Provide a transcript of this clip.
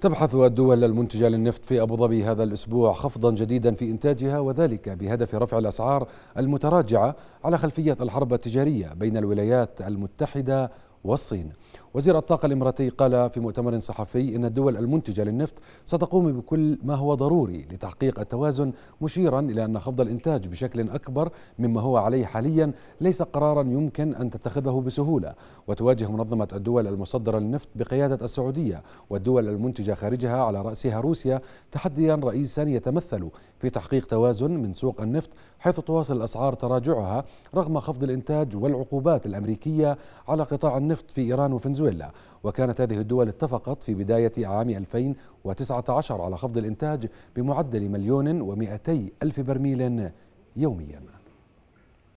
تبحث الدول المنتجة للنفط في أبو ظبي هذا الأسبوع خفضا جديدا في إنتاجها وذلك بهدف رفع الأسعار المتراجعة على خلفية الحرب التجارية بين الولايات المتحدة والصين وزير الطاقة الإماراتي قال في مؤتمر صحفي إن الدول المنتجة للنفط ستقوم بكل ما هو ضروري لتحقيق التوازن مشيرا إلى أن خفض الإنتاج بشكل أكبر مما هو عليه حاليا ليس قرارا يمكن أن تتخذه بسهولة وتواجه منظمة الدول المصدرة للنفط بقيادة السعودية والدول المنتجة خارجها على رأسها روسيا تحديا رئيسا يتمثل في تحقيق توازن من سوق النفط حيث تواصل الأسعار تراجعها رغم خفض الإنتاج والعقوبات الأمريكية على قطاع النفط النفط في إيران وفنزويلا وكانت هذه الدول اتفقت في بداية عام 2019 على خفض الإنتاج بمعدل مليون ومئتي ألف برميل يومياً